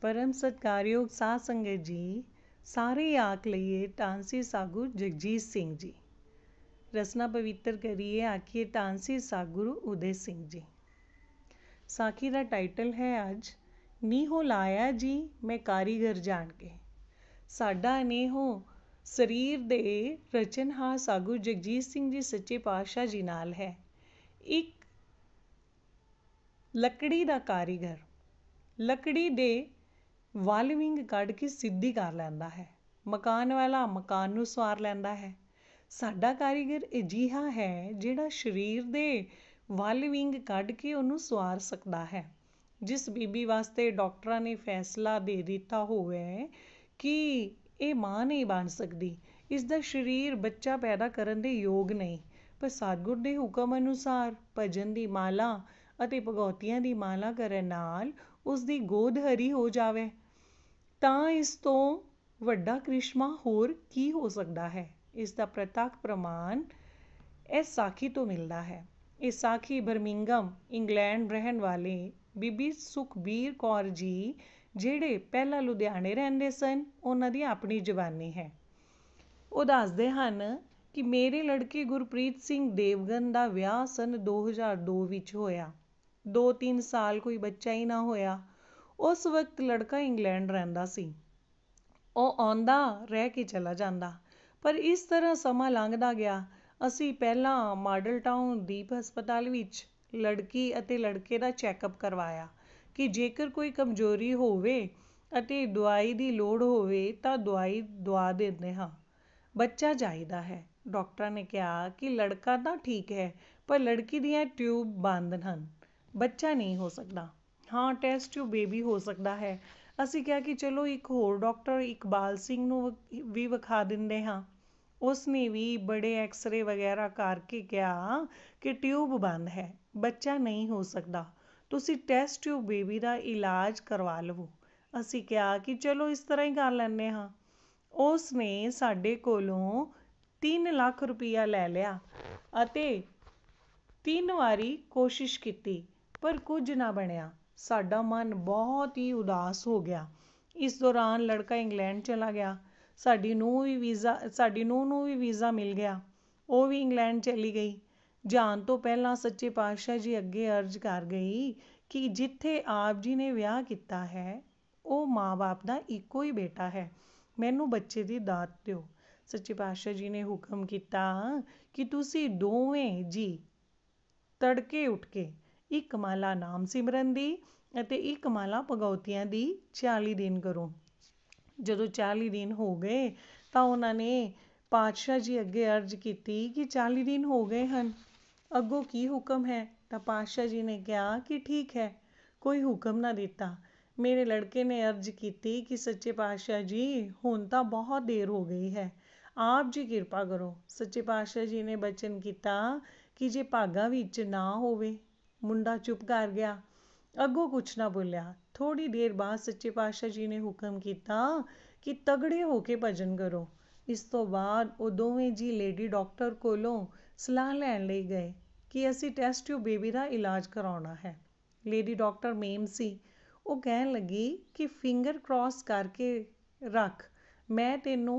ਪਰਮ ਸਤਕਾਰਯੋਗ ਸਾਧ ਸੰਗਤ ਜੀ ਸਾਰੇ ਆਖ ਲਈਏ ਤਾਂਸੀ ਸਾਗੁਰ ਜਗਜੀਤ ਸਿੰਘ ਜੀ ਰਸਨਾ ਪਵਿੱਤਰ ਕਰੀਏ ਆਖੀਏ ਤਾਂਸੀ ਸਾਗੁਰ ਉਦੇ ਸਿੰਘ ਜੀ ਸਾਖੀ ਦਾ ਟਾਈਟਲ ਹੈ ਅੱਜ ਨੀ ਹੋ ਲਾਇਆ ਜੀ ਮੈਂ ਕਾਰੀਗਰ ਜਾਣ ਕੇ ਸਾਡਾ ਹੋ ਸਰੀਰ ਦੇ ਰਚਨਹਾਰ ਸਾਗੁਰ ਜਗਜੀਤ ਸਿੰਘ ਜੀ ਸੱਚੇ ਪਾਤਸ਼ਾਹ ਜੀ ਨਾਲ ਹੈ ਇੱਕ ਲੱਕੜੀ ਦਾ ਕਾਰੀਗਰ ਲੱਕੜੀ ਦੇ ਵੱਲ ਵਿੰਗ ਕੱਢ ਕੇ ਸਿੱਧੀ ਕਰ ਲੈਂਦਾ ਹੈ ਮਕਾਨ ਵਾਲਾ ਮਕਾਨ ਨੂੰ ਸਵਾਰ ਲੈਂਦਾ ਹੈ ਸਾਡਾ ਕਾਰੀਗਰ ਅਜੀਹਾ ਹੈ ਜਿਹੜਾ ਸਰੀਰ ਦੇ ਵੱਲ ਵਿੰਗ ਕੱਢ ਕੇ ਉਹਨੂੰ ਸਵਾਰ ਸਕਦਾ ਹੈ ਜਿਸ ਬੀਬੀ ਵਾਸਤੇ ਡਾਕਟਰਾਂ ਨੇ ਫੈਸਲਾ ਦੇ ਦਿੱਤਾ ਹੋਵੇ ਕਿ ਇਹ ਮਾਂ ਨਹੀਂ ਬਣ ਸਕਦੀ ਇਸ ਦਾ ਸਰੀਰ ਬੱਚਾ ਪੈਦਾ ਕਰਨ ਦੇ ਯੋਗ ਨਹੀਂ ਪਰ ਸਤਗੁਰ ਦੇ ਹੁਕਮ ਅਨੁਸਾਰ ਭਜਨ ਦੀ ਮਾਲਾ ਅਤੇ ਭਗਉਤੀਆਂ ਦੀ ਮਾਲਾ ਕਰਨ ਨਾਲ ਉਸ ਦੀ ਗੋਦ ਹਰੀ ਹੋ ਜਾਵੇ ਤਾਂ ਇਸ ਤੋਂ ਵੱਡਾ ਕ੍ਰਿਸ਼ਮਾ ਹੋਰ ਕੀ ਹੋ ਸਕਦਾ ਹੈ ਇਸ ਦਾ ਪ੍ਰਤੱਖ ਪ੍ਰਮਾਣ ਇਸ ਸਾਖੀ ਤੋਂ ਮਿਲਦਾ ਹੈ ਇਹ ਸਾਖੀ ਬਰਮਿੰਗਮ ਇੰਗਲੈਂਡ ਰਹਿਣ ਵਾਲੇ ਬੀਬੀ ਸੁਖਬੀਰ ਕੌਰ ਜੀ ਜਿਹੜੇ ਪਹਿਲਾਂ ਲੁਧਿਆਣੇ ਰਹਿੰਦੇ ਸਨ ਉਹਨਾਂ ਦੀ ਆਪਣੀ ਜਵਾਨੀ ਹੈ ਉਹ ਦੱਸਦੇ ਹਨ ਕਿ ਮੇਰੇ ਲੜਕੇ ਗੁਰਪ੍ਰੀਤ ਸਿੰਘ ਦੇਵਗਨ ਦਾ ਵਿਆਹ ਸਨ 2002 ਵਿੱਚ ਹੋਇਆ 2-3 ਸਾਲ ਕੋਈ ਬੱਚਾ ਹੀ ਨਾ ਹੋਇਆ ਉਸ ਵਕਤ ਲੜਕਾ ਇੰਗਲੈਂਡ ਰਹਿੰਦਾ ਸੀ ਉਹ ਆਉਂਦਾ ਰਹਿ ਕੇ ਚਲਾ ਜਾਂਦਾ ਪਰ ਇਸ ਤਰ੍ਹਾਂ ਸਮਾਂ ਲੰਘਦਾ ਗਿਆ ਅਸੀਂ ਪਹਿਲਾਂ ਮਾਡਲ ਟਾਊਨ ਦੀਪ ਹਸਪਤਾਲ ਵਿੱਚ ਲੜਕੀ ਅਤੇ ਲੜਕੇ ਦਾ ਚੈੱਕਅਪ ਕਰਵਾਇਆ ਕਿ ਜੇਕਰ ਕੋਈ ਕਮਜ਼ੋਰੀ ਹੋਵੇ ਅਤੇ ਦਵਾਈ ਦੀ ਲੋੜ ਹੋਵੇ ਤਾਂ ਦਵਾਈ ਦਵਾ ਦਿੰਦੇ ਹਾਂ ਬੱਚਾ ਚਾਹੀਦਾ ਹੈ ਡਾਕਟਰਾਂ ਨੇ ਕਿਹਾ ਕਿ ਲੜਕਾ ਤਾਂ ਠੀਕ ਹੈ ਪਰ ਲੜਕੀ ਦੀਆਂ ਟਿਊਬ ਬੰਦ ਹਨ ਬੱਚਾ ਨਹੀਂ ਹੋ ਸਕਦਾ ਹਾਂ ਟੈਸਟ ਟਿਊਬ ਬੇਬੀ ਹੋ ਸਕਦਾ ਹੈ ਅਸੀਂ ਕਿਹਾ ਕਿ ਚਲੋ ਇੱਕ ਹੋਰ ਡਾਕਟਰ ਇਕਬਾਲ ਸਿੰਘ ਨੂੰ ਵੀ ਵਿਖਾ ਦਿੰਦੇ ਹਾਂ ਉਸ ਨੇ ਵੀ ਬੜੇ ਐਕਸਰੇ ਵਗੈਰਾ ਕਰਕੇ ਕਿਹਾ ਕਿ ਟਿਊਬ ਬੰਦ ਹੈ ਬੱਚਾ ਨਹੀਂ ਹੋ ਸਕਦਾ ਤੁਸੀਂ ਟੈਸਟ ਟਿਊਬ ਬੇਬੀ ਦਾ ਇਲਾਜ ਕਰਵਾ ਲਵੋ ਅਸੀਂ ਕਿਹਾ ਕਿ ਚਲੋ ਇਸ ਤਰ੍ਹਾਂ ਹੀ ਕਰ ਲੈਂਦੇ ਹਾਂ ਉਸ ਨੇ ਸਾਡੇ ਕੋਲੋਂ 3 ਲੱਖ ਰੁਪਇਆ ਲੈ ਲਿਆ ਅਤੇ ਤਿੰਨ ਵਾਰੀ ਕੋਸ਼ਿਸ਼ ਕੀਤੀ ਪਰ ਕੁਝ ਨਾ ਬਣਿਆ ਸਾਡਾ ਮਨ ਬਹੁਤ ਹੀ ਉਦਾਸ ਹੋ ਗਿਆ ਇਸ ਦੌਰਾਨ ਲੜਕਾ ਇੰਗਲੈਂਡ ਚਲਾ ਗਿਆ ਸਾਡੀ ਨੂੰਹ ਵੀ ਵੀਜ਼ਾ ਸਾਡੀ ਨੂੰਹ ਨੂੰ ਵੀ ਵੀਜ਼ਾ ਮਿਲ ਗਿਆ ਉਹ ਵੀ ਇੰਗਲੈਂਡ ਚਲੀ ਗਈ ਜਾਣ ਤੋਂ ਪਹਿਲਾਂ ਸੱਚੇ ਪਾਤਸ਼ਾਹ ਜੀ ਅੱਗੇ ਅਰਜ਼ ਕਰ ਗਈ ਕਿ ਜਿੱਥੇ ਆਪ ਜੀ ਨੇ ਵਿਆਹ ਕੀਤਾ ਹੈ ਉਹ ਮਾਂ-ਬਾਪ ਦਾ ਇੱਕੋ ਹੀ ਬੇਟਾ ਹੈ ਮੈਨੂੰ ਬੱਚੇ ਦੀ ਦਾਤ ਦਿਓ ਸੱਚੇ ਪਾਤਸ਼ਾਹ ਜੀ ਨੇ ਹੁਕਮ ਕੀਤਾ ਕਿ ਤੁਸੀਂ ਦੋਵੇਂ ਜੀ ਤੜਕੇ ਉੱਠ ਕੇ ਇੱਕ ਮਾਲਾ ਨਾਮ ਸਿਮਰਨ ਦੀ ਅਤੇ ਇੱਕ ਮਾਲਾ ਭਗਉਤੀਆਂ ਦੀ 40 ਦਿਨ ਕਰੋ ਜਦੋਂ 40 ਦਿਨ ਹੋ ਗਏ ਤਾਂ ਉਹਨਾਂ ਨੇ ਪਾਤਸ਼ਾਹ ਜੀ ਅੱਗੇ ਅਰਜ਼ ਕੀਤੀ ਕਿ 40 ਦਿਨ ਹੋ ਗਏ ਹਨ ਅੱਗੋਂ ਕੀ ਹੁਕਮ ਹੈ ਤਾਂ ਪਾਤਸ਼ਾਹ ਜੀ ਨੇ ਕਿਹਾ ਕਿ ਠੀਕ ਹੈ ਕੋਈ ਹੁਕਮ ਨਾ ਦਿੱਤਾ ਮੇਰੇ ਲੜਕੇ ਨੇ ਅਰਜ਼ ਕੀਤੀ ਕਿ ਸੱਚੇ ਪਾਤਸ਼ਾਹ ਜੀ ਹੁਣ ਤਾਂ ਬਹੁਤ ਦੇਰ ਹੋ ਗਈ ਹੈ ਆਪ ਜੀ ਕਿਰਪਾ ਕਰੋ ਸੱਚੇ ਪਾਤਸ਼ਾਹ ਜੀ ਨੇ ਬਚਨ ਕੀਤਾ ਕਿ ਜੇ ਭਾਗਾ ਵਿੱਚ ਨਾ ਹੋਵੇ ਮੁੰਡਾ ਚੁੱਪ ਕਰ ਗਿਆ ਅੱਗੋਂ ਕੁਛ ਨਾ ਬੋਲਿਆ ਥੋੜੀ ਦੇਰ ਬਾਅਦ ਸੱਚੇ ਪਾਤਸ਼ਾਹ ਜੀ ਨੇ ਹੁਕਮ ਕੀਤਾ ਕਿ ਤਗੜੇ ਹੋ ਕੇ ਭਜਨ ਕਰੋ ਇਸ ਤੋਂ ਬਾਅਦ ਉਹ ਦੋਵੇਂ ਜੀ ਲੇਡੀ ਡਾਕਟਰ ਕੋਲੋਂ ਸਲਾਹ ਲੈਣ ਲਈ ਗਏ ਕਿ ਅਸੀਂ ਟੈਸਟ ਟਿਊਬ ਬੇਬੀ ਦਾ ਇਲਾਜ ਕਰਾਉਣਾ ਹੈ ਲੇਡੀ ਡਾਕਟਰ ਮੇਮ ਸੀ ਉਹ ਕਹਿਣ ਲੱਗੀ ਕਿ ਫਿੰਗਰ ਕ੍ਰਾਸ ਕਰਕੇ ਰੱਖ ਮੈਂ ਤੈਨੂੰ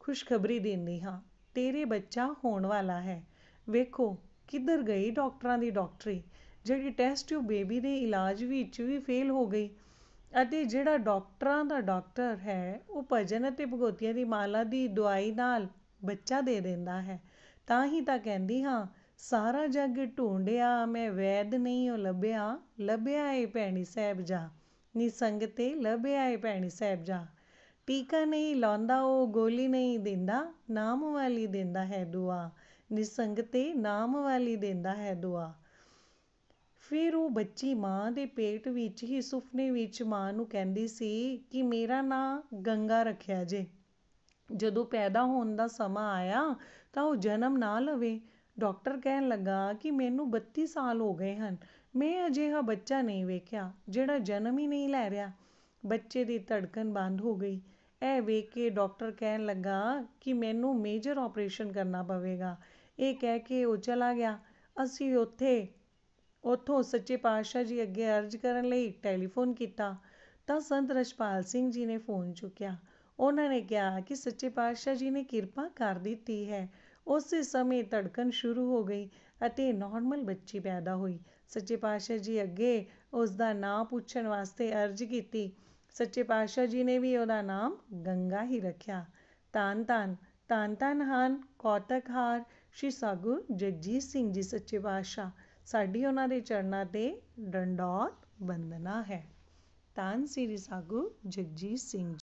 ਖੁਸ਼ਖਬਰੀ ਦਿੰਦੀ ਹਾਂ ਤੇਰੇ ਬੱਚਾ ਹੋਣ ਵਾਲਾ ਹੈ ਵੇਖੋ ਕਿੱਧਰ ਗਈ ਡਾਕਟਰਾਂ ਦੀ ਡਾਕਟਰੀ ਜਿਹੜੀ ਟੈਸਟ ਟਿਊਬ ਬੇਬੀ ਦੇ ਇਲਾਜ ਵਿੱਚ ਵੀ ਫੇਲ ਹੋ ਗਈ ਅਤੇ ਜਿਹੜਾ ਡਾਕਟਰਾਂ ਦਾ ਡਾਕਟਰ ਹੈ ਉਹ ਭਜਨ ਅਤੇ ਭਗੋਤੀਆਂ ਦੀ ਮਾਲਾ ਦੀ ਦਵਾਈ ਨਾਲ ਬੱਚਾ ਦੇ ਦਿੰਦਾ ਹੈ ਤਾਂ ਹੀ ਤਾਂ ਕਹਿੰਦੀ ਹਾਂ ਸਾਰਾ ਜੱਗ ਢੂੰਡਿਆ ਮੈਂ ਵੈਦ ਨਹੀਂ ਉਹ ਲੱਭਿਆ ਲੱਭਿਆ ਏ ਭੈਣੀ ਸਾਹਿਬ ਜਾ ਨੀ ਸੰਗਤੇ ਲੱਭਿਆ ਏ ਭੈਣੀ ਸਾਹਿਬ ਜਾ ਟੀਕਾ ਨਹੀਂ ਲਾਉਂਦਾ ਉਹ ਗੋਲੀ ਨਹੀਂ ਦਿੰਦਾ ਨਾਮ ਵਾਲੀ ਦਿੰਦਾ ਹੈ ਦੁਆ ਨਿਸੰਗਤੇ ਨਾਮ ਵਾਲੀ ਦਿੰਦਾ ਹੈ ਦੁਆ ਫਿਰ ਉਹ ਬੱਚੀ ਮਾਂ ਦੇ ਪੇਟ ਵਿੱਚ ਹੀ ਸੁਪਨੇ ਵਿੱਚ ਮਾਂ ਨੂੰ ਕਹਿੰਦੀ ਸੀ ਕਿ ਮੇਰਾ ਨਾਂ ਗੰਗਾ ਰੱਖਿਆ ਜੇ ਜਦੋਂ ਪੈਦਾ ਹੋਣ ਦਾ ਸਮਾਂ ਆਇਆ ਤਾਂ ਉਹ ਜਨਮ ਨਾ ਲਵੇ ਡਾਕਟਰ ਕਹਿਣ ਲੱਗਾ ਕਿ ਮੈਨੂੰ 32 ਸਾਲ ਹੋ ਗਏ ਹਨ ਮੈਂ ਅਜਿਹਾ ਬੱਚਾ ਨਹੀਂ ਵੇਖਿਆ ਜਿਹੜਾ ਜਨਮ ਹੀ ਨਹੀਂ ਲੈ ਰਿਹਾ ਬੱਚੇ ਦੀ ਧੜਕਣ ਬੰਦ ਹੋ ਗਈ ਇਹ ਵੇਖ ਕੇ ਡਾਕਟਰ ਕਹਿਣ ਲੱਗਾ ਕਿ ਮੈਨੂੰ ਮੇਜਰ ਆਪਰੇਸ਼ਨ ਕਰਨਾ ਪਵੇਗਾ ਇਹ ਕਹਿ ਕੇ ਉਹ ਚਲਾ ਗਿਆ ਅਸੀਂ ਉੱਥੇ ਉਥੋਂ ਸੱਚੇ ਪਾਤਸ਼ਾਹ ਜੀ ਅੱਗੇ ਅਰਜ਼ ਕਰਨ ਲਈ ਟੈਲੀਫੋਨ ਕੀਤਾ ਤਾਂ ਸੰਤ ਰਛਪਾਲ ਸਿੰਘ ਜੀ ਨੇ ਫੋਨ ਚੁੱਕਿਆ ਉਹਨਾਂ ਨੇ ਕਿਹਾ ਕਿ ਸੱਚੇ ਪਾਤਸ਼ਾਹ ਜੀ ਨੇ ਕਿਰਪਾ ਕਰ ਦਿੱਤੀ ਹੈ ਉਸੇ ਸਮੇਂ ਧੜਕਣ ਸ਼ੁਰੂ ਹੋ ਗਈ ਅਤੇ ਨਾਰਮਲ ਬੱਚੀ ਪੈਦਾ ਹੋਈ ਸੱਚੇ ਪਾਤਸ਼ਾਹ ਜੀ ਅੱਗੇ ਉਸ ਦਾ ਨਾਂ ਪੁੱਛਣ ਵਾਸਤੇ ਅਰਜ਼ ਕੀਤੀ ਸੱਚੇ ਪਾਤਸ਼ਾਹ ਜੀ ਨੇ ਵੀ ਉਹਦਾ ਨਾਮ ਗੰਗਾ ਹੀ ਰੱਖਿਆ ਤਾਨ ਤਾਨ ਤਾਨ ਤਾਨ ਹਾਨ ਕੌਤਕਹਾਰ ਸ਼੍ਰੀ ਸਾਗੂ ਜਗਜੀਤ ਸਿੰਘ ਜੀ ਸੱਚੇ ਪਾਤਸ਼ਾਹ ਸਾਡੀ ਉਹਨਾਂ ਦੇ ਚਰਨਾਂ ਤੇ ਡੰਡੌਤ ਵੰਦਨਾ ਹੈ ਧੰਨ ਸ੍ਰੀ ਸਾਧੂ ਜਗਜੀਤ ਸਿੰਘ